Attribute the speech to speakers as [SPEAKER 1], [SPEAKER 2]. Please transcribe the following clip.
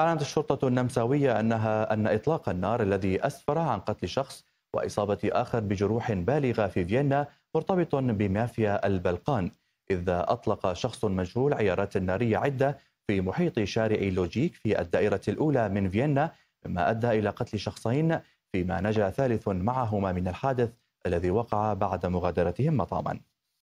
[SPEAKER 1] أعلنت الشرطة النمساوية أنها أن إطلاق النار الذي أسفر عن قتل شخص وإصابة آخر بجروح بالغة في فيينا مرتبط بمافيا البلقان إذ أطلق شخص مجهول عيارات نارية عدة في محيط شارع لوجيك في الدائرة الأولى من فيينا مما أدى إلى قتل شخصين فيما نجا ثالث معهما من الحادث الذي وقع بعد مغادرتهم مطعما